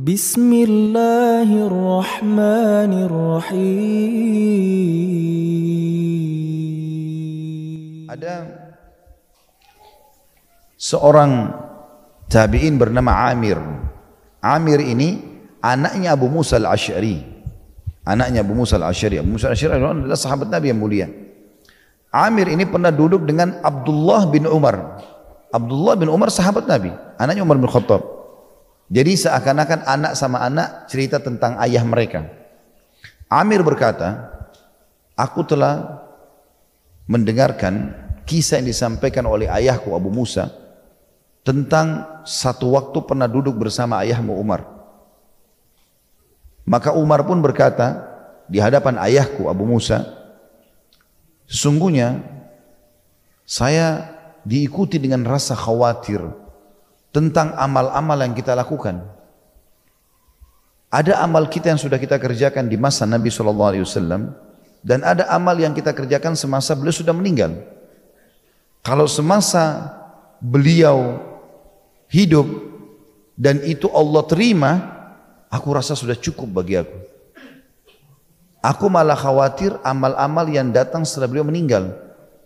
Bismillahirrahmanirrahim. Ada seorang tabi'in bernama Amir. Amir ini anaknya Abu Musa al-Ash'ari. Anaknya Abu Musa al-Ash'ari. Abu Musa al-Ash'ari adalah sahabat Nabi yang mulia. Amir ini pernah duduk dengan Abdullah bin Umar. Abdullah bin Umar sahabat Nabi. Anaknya Umar bin Khattab. Jadi seakan-akan anak sama anak cerita tentang ayah mereka. Amir berkata, aku telah mendengarkan kisah yang disampaikan oleh ayahku Abu Musa tentang satu waktu pernah duduk bersama ayahmu Umar. Maka Umar pun berkata di hadapan ayahku Abu Musa, sesungguhnya saya diikuti dengan rasa khawatir tentang amal-amal yang kita lakukan. Ada amal kita yang sudah kita kerjakan di masa Nabi Shallallahu Alaihi Wasallam dan ada amal yang kita kerjakan semasa beliau sudah meninggal. Kalau semasa beliau hidup dan itu Allah terima, aku rasa sudah cukup bagi aku. Aku malah khawatir amal-amal yang datang setelah beliau meninggal.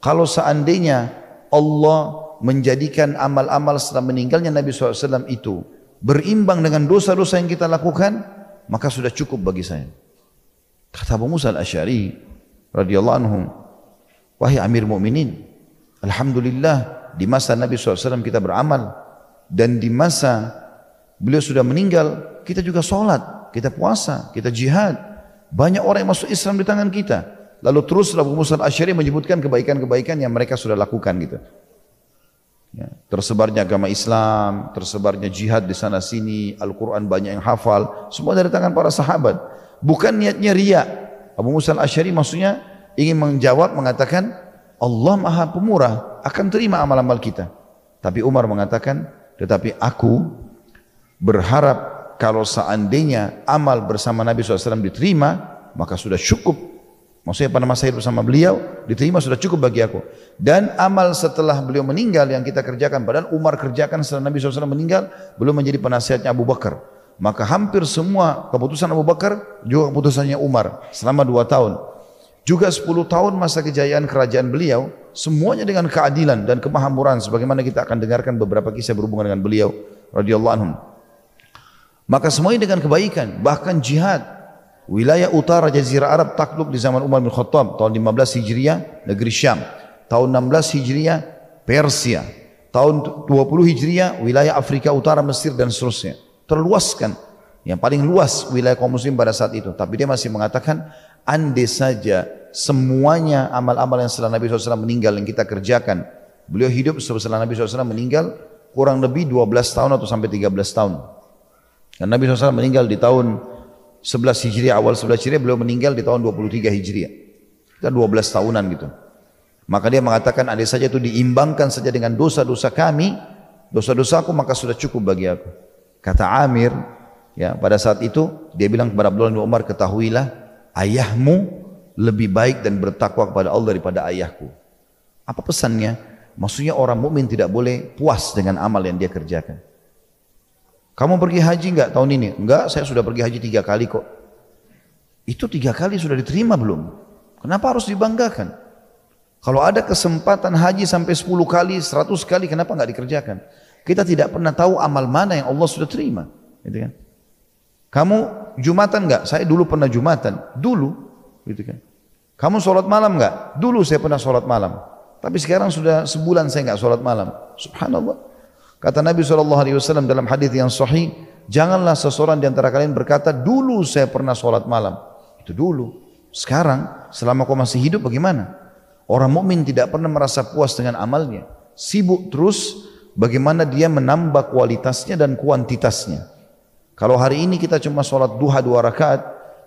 Kalau seandainya Allah menjadikan amal-amal setelah meninggalnya Nabi SAW itu berimbang dengan dosa-dosa yang kita lakukan, maka sudah cukup bagi saya. Kata Abu Musa al-Ash'ari radhiyallahu anhu, wahai Amir Mukminin, alhamdulillah di masa Nabi SAW kita beramal dan di masa beliau sudah meninggal kita juga sholat, kita puasa, kita jihad. Banyak orang yang masuk Islam di tangan kita. Lalu terus Abu Musa al-Ash'ari menyebutkan kebaikan-kebaikan yang mereka sudah lakukan gitu. Tersebarnya agama Islam, tersebarnya jihad di sana sini, Al-Quran banyak yang hafal, semua dari tangan para sahabat. Bukan niatnya ria. Abu Musa al-Ashari maksudnya ingin menjawab mengatakan Allah maha pemurah akan terima amal-amal kita. Tapi Umar mengatakan, tetapi aku berharap kalau seandainya amal bersama Nabi SAW diterima, maka sudah cukup Maksudnya pada masa hidup sama beliau diterima sudah cukup bagi aku. Dan amal setelah beliau meninggal yang kita kerjakan. Padahal Umar kerjakan setelah Nabi SAW meninggal. Belum menjadi penasihatnya Abu Bakar. Maka hampir semua keputusan Abu Bakar juga keputusannya Umar selama dua tahun. Juga sepuluh tahun masa kejayaan kerajaan beliau. Semuanya dengan keadilan dan kemahamuran. Sebagaimana kita akan dengarkan beberapa kisah berhubungan dengan beliau. radhiyallahu anhu. Maka semuanya dengan kebaikan. Bahkan jihad Wilayah utara Jazirah Arab takluk di zaman Umar bin Khattab tahun 15 Hijriah negeri Syam. Tahun 16 Hijriah Persia. Tahun 20 Hijriah wilayah Afrika Utara Mesir dan seterusnya. Terluaskan yang paling luas wilayah kaum muslim pada saat itu. Tapi dia masih mengatakan andai saja semuanya amal-amal yang setelah Nabi SAW meninggal yang kita kerjakan. Beliau hidup setelah Nabi SAW meninggal kurang lebih 12 tahun atau sampai 13 tahun. Dan Nabi SAW meninggal di tahun 11 Hijriah awal 11 Hijriah beliau meninggal di tahun 23 Hijriah. Kita 12 tahunan gitu. Maka dia mengatakan ada saja itu diimbangkan saja dengan dosa-dosa kami, dosa-dosa aku maka sudah cukup bagi aku. Kata Amir, ya pada saat itu dia bilang kepada Abdullah bin Umar, ketahuilah ayahmu lebih baik dan bertakwa kepada Allah daripada ayahku. Apa pesannya? Maksudnya orang mukmin tidak boleh puas dengan amal yang dia kerjakan. Kamu pergi haji enggak tahun ini? Enggak, saya sudah pergi haji tiga kali kok. Itu tiga kali sudah diterima belum? Kenapa harus dibanggakan? Kalau ada kesempatan haji sampai sepuluh kali, seratus kali, kenapa enggak dikerjakan? Kita tidak pernah tahu amal mana yang Allah sudah terima. Gitu kan? Kamu jumatan enggak? Saya dulu pernah jumatan. Dulu, gitu kan? Kamu sholat malam enggak? Dulu saya pernah sholat malam. Tapi sekarang sudah sebulan saya enggak sholat malam. Subhanallah. Kata Nabi SAW dalam hadis yang sahih, janganlah seseorang di antara kalian berkata, dulu saya pernah sholat malam. Itu dulu. Sekarang, selama kau masih hidup bagaimana? Orang mukmin tidak pernah merasa puas dengan amalnya. Sibuk terus bagaimana dia menambah kualitasnya dan kuantitasnya. Kalau hari ini kita cuma sholat duha dua rakaat,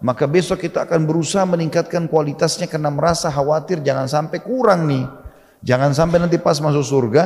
maka besok kita akan berusaha meningkatkan kualitasnya karena merasa khawatir jangan sampai kurang nih. Jangan sampai nanti pas masuk surga,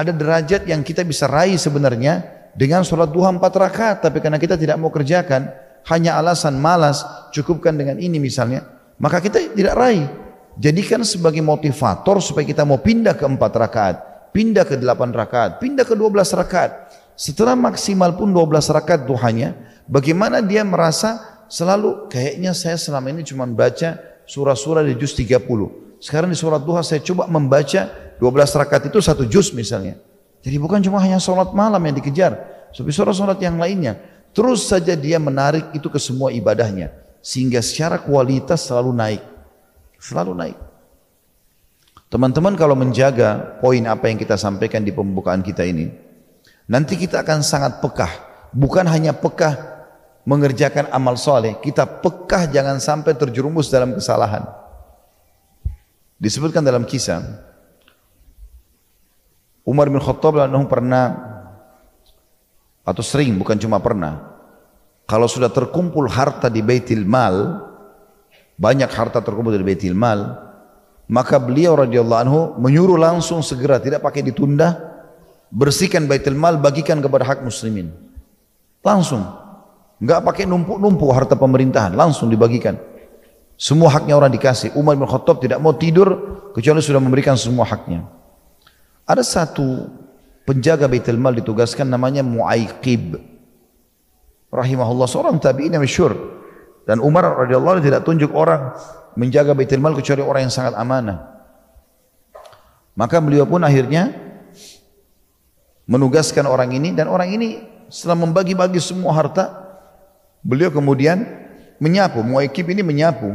ada derajat yang kita bisa raih sebenarnya dengan sholat duha empat rakaat. Tapi karena kita tidak mau kerjakan, hanya alasan malas, cukupkan dengan ini misalnya. Maka kita tidak raih. Jadikan sebagai motivator supaya kita mau pindah ke empat rakaat, pindah ke delapan rakaat, pindah ke dua belas rakaat. Setelah maksimal pun dua belas rakaat duhanya, bagaimana dia merasa selalu kayaknya saya selama ini cuma baca surah-surah di juz 30. Sekarang di surat duha saya coba membaca 12 rakaat itu satu juz misalnya. Jadi bukan cuma hanya sholat malam yang dikejar. Tapi sholat-sholat yang lainnya. Terus saja dia menarik itu ke semua ibadahnya. Sehingga secara kualitas selalu naik. Selalu naik. Teman-teman kalau menjaga poin apa yang kita sampaikan di pembukaan kita ini. Nanti kita akan sangat pekah. Bukan hanya pekah mengerjakan amal soleh. Kita pekah jangan sampai terjerumus dalam kesalahan. Disebutkan dalam kisah Umar bin Khattab radhiyallahu pernah atau sering bukan cuma pernah kalau sudah terkumpul harta di Baitil Mal banyak harta terkumpul di Baitil Mal maka beliau radhiyallahu anhu menyuruh langsung segera tidak pakai ditunda bersihkan Baitul Mal bagikan kepada hak muslimin langsung nggak pakai numpuk-numpuk harta pemerintahan langsung dibagikan semua haknya orang dikasih Umar bin Khattab tidak mau tidur kecuali sudah memberikan semua haknya ada satu penjaga Baitul Mal ditugaskan namanya Muaiqib. Rahimahullah seorang tabi'in yang masyhur. Dan Umar radhiyallahu tidak tunjuk orang menjaga Baitul Mal kecuali orang yang sangat amanah. Maka beliau pun akhirnya menugaskan orang ini dan orang ini setelah membagi-bagi semua harta beliau kemudian menyapu Muaikib ini menyapu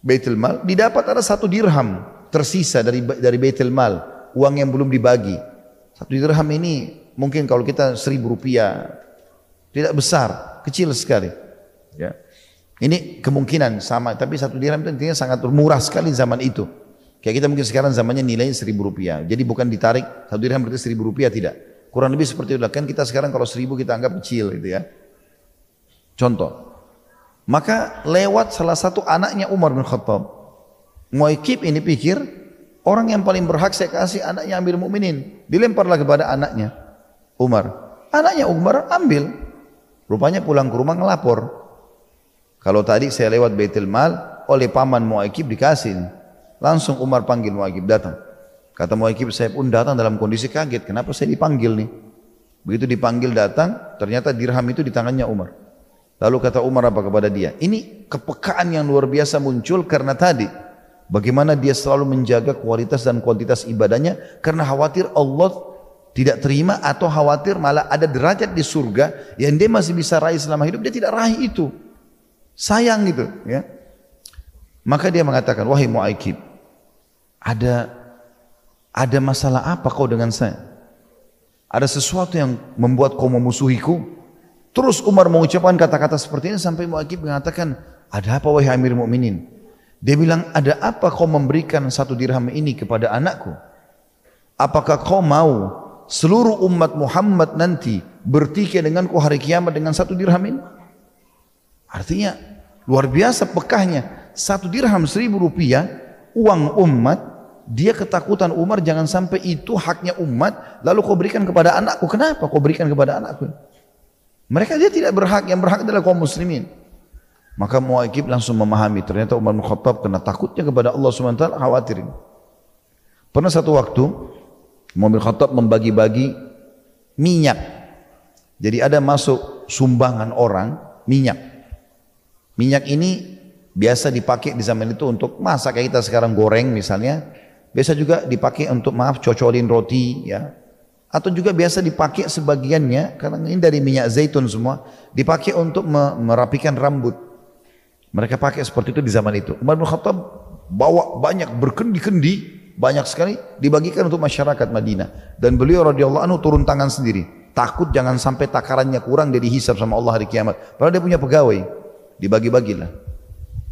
Baitul Mal didapat ada satu dirham tersisa dari dari Baitul Mal uang yang belum dibagi. Satu dirham ini mungkin kalau kita seribu rupiah tidak besar, kecil sekali. Ya. Ini kemungkinan sama, tapi satu dirham itu intinya sangat murah sekali zaman itu. Kayak kita mungkin sekarang zamannya nilainya seribu rupiah. Jadi bukan ditarik satu dirham berarti seribu rupiah tidak. Kurang lebih seperti itu. Kan kita sekarang kalau seribu kita anggap kecil gitu ya. Contoh. Maka lewat salah satu anaknya Umar bin Khattab. Muaykib ini pikir Orang yang paling berhak saya kasih anaknya ambil mukminin. Dilemparlah kepada anaknya Umar. Anaknya Umar ambil. Rupanya pulang ke rumah ngelapor. Kalau tadi saya lewat Baitul Mal oleh paman muakib dikasih. Langsung Umar panggil muakib datang. Kata muakib saya pun datang dalam kondisi kaget. Kenapa saya dipanggil nih? Begitu dipanggil datang, ternyata dirham itu di tangannya Umar. Lalu kata Umar apa kepada dia? Ini kepekaan yang luar biasa muncul karena tadi Bagaimana dia selalu menjaga kualitas dan kuantitas ibadahnya karena khawatir Allah tidak terima atau khawatir malah ada derajat di surga yang dia masih bisa raih selama hidup dia tidak raih itu. Sayang gitu ya. Maka dia mengatakan, "Wahai Muaikib, ada ada masalah apa kau dengan saya? Ada sesuatu yang membuat kau memusuhiku?" Terus Umar mengucapkan kata-kata seperti ini sampai Muaikib mengatakan, "Ada apa wahai Amir Mukminin?" Dia bilang, ada apa kau memberikan satu dirham ini kepada anakku? Apakah kau mau seluruh umat Muhammad nanti bertikai denganku hari kiamat dengan satu dirham ini? Artinya luar biasa pekahnya. Satu dirham seribu rupiah, uang umat, dia ketakutan Umar jangan sampai itu haknya umat, lalu kau berikan kepada anakku. Kenapa kau berikan kepada anakku? Mereka dia tidak berhak, yang berhak adalah kaum muslimin. Maka Muaikib langsung memahami. Ternyata Umar bin Khattab kena takutnya kepada Allah SWT khawatir. Pernah satu waktu Umar bin Khattab membagi-bagi minyak. Jadi ada masuk sumbangan orang minyak. Minyak ini biasa dipakai di zaman itu untuk masak kayak kita sekarang goreng misalnya. Biasa juga dipakai untuk maaf cocolin roti ya. Atau juga biasa dipakai sebagiannya karena ini dari minyak zaitun semua dipakai untuk merapikan rambut. Mereka pakai seperti itu di zaman itu. Umar bin Khattab bawa banyak berkendi-kendi, banyak sekali dibagikan untuk masyarakat Madinah. Dan beliau radhiyallahu anhu turun tangan sendiri. Takut jangan sampai takarannya kurang dari hisab sama Allah hari kiamat. Padahal dia punya pegawai. Dibagi-bagilah.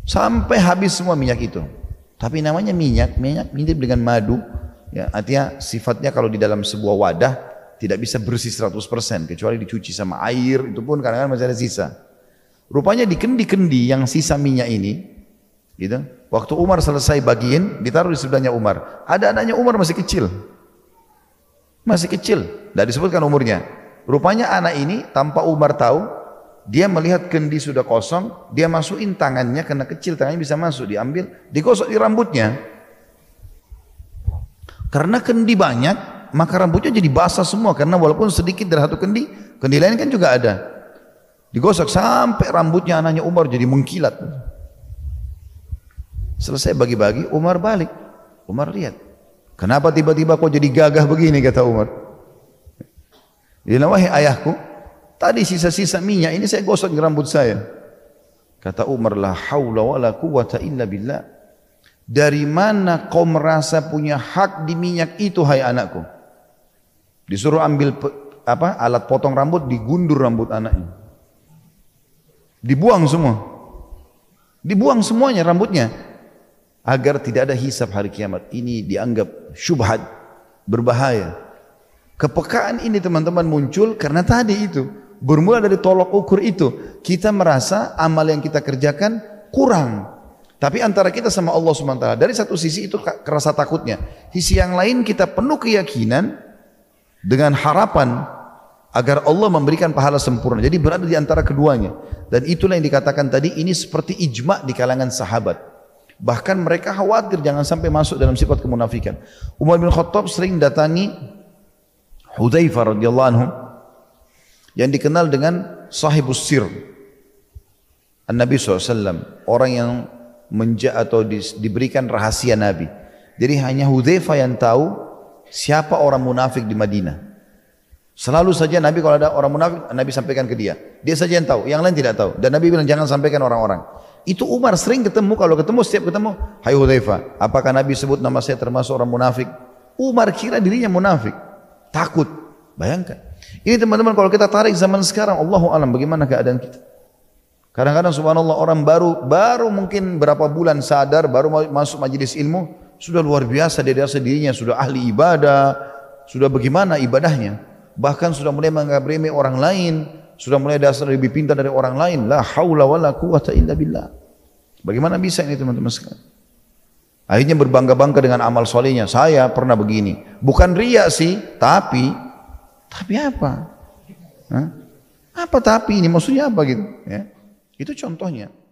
Sampai habis semua minyak itu. Tapi namanya minyak, minyak mirip dengan madu. Ya, artinya sifatnya kalau di dalam sebuah wadah tidak bisa bersih 100% kecuali dicuci sama air itu pun kadang-kadang masih ada sisa. Rupanya di kendi-kendi yang sisa minyak ini, gitu. Waktu Umar selesai bagiin, ditaruh di sebelahnya Umar. Ada anaknya Umar masih kecil. Masih kecil, tidak disebutkan umurnya. Rupanya anak ini tanpa Umar tahu, dia melihat kendi sudah kosong, dia masukin tangannya karena kecil tangannya bisa masuk, diambil, digosok di rambutnya. Karena kendi banyak, maka rambutnya jadi basah semua karena walaupun sedikit dari satu kendi, kendi lain kan juga ada. Digosok sampai rambutnya anaknya Umar jadi mengkilat. Selesai bagi-bagi, Umar balik. Umar lihat. Kenapa tiba-tiba kau jadi gagah begini kata Umar. Dia bilang, wahai ayahku, tadi sisa-sisa minyak ini saya gosok di rambut saya. Kata Umar, la hawla wa la quwata illa billah. Dari mana kau merasa punya hak di minyak itu hai anakku? Disuruh ambil apa alat potong rambut digundur rambut anaknya. Dibuang semua. Dibuang semuanya rambutnya. Agar tidak ada hisap hari kiamat. Ini dianggap syubhat, berbahaya. Kepekaan ini teman-teman muncul karena tadi itu. Bermula dari tolok ukur itu. Kita merasa amal yang kita kerjakan kurang. Tapi antara kita sama Allah SWT, dari satu sisi itu kerasa takutnya. Sisi yang lain kita penuh keyakinan dengan harapan agar Allah memberikan pahala sempurna. Jadi berada di antara keduanya. Dan itulah yang dikatakan tadi ini seperti ijma di kalangan sahabat. Bahkan mereka khawatir jangan sampai masuk dalam sifat kemunafikan. Umar bin Khattab sering datangi Hudzaifah radhiyallahu anhu yang dikenal dengan sahibus sir. An Nabi SAW, orang yang menja atau di, diberikan rahasia Nabi. Jadi hanya Hudzaifah yang tahu siapa orang munafik di Madinah. Selalu saja Nabi kalau ada orang munafik, Nabi sampaikan ke dia. Dia saja yang tahu, yang lain tidak tahu. Dan Nabi bilang jangan sampaikan orang-orang. Itu Umar sering ketemu, kalau ketemu setiap ketemu, Hai Hudhaifah, apakah Nabi sebut nama saya termasuk orang munafik? Umar kira dirinya munafik. Takut. Bayangkan. Ini teman-teman kalau kita tarik zaman sekarang, Allahu alam bagaimana keadaan kita? Kadang-kadang subhanallah orang baru baru mungkin berapa bulan sadar baru masuk majelis ilmu sudah luar biasa dia rasa dirinya sudah ahli ibadah, sudah bagaimana ibadahnya bahkan sudah mulai mengabrimi orang lain, sudah mulai dasar lebih pintar dari orang lain. La haula wala quwata illa billah. Bagaimana bisa ini teman-teman sekalian? Akhirnya berbangga-bangga dengan amal solehnya. Saya pernah begini. Bukan ria sih, tapi tapi apa? Hah? Apa tapi ini maksudnya apa gitu? Ya. Itu contohnya.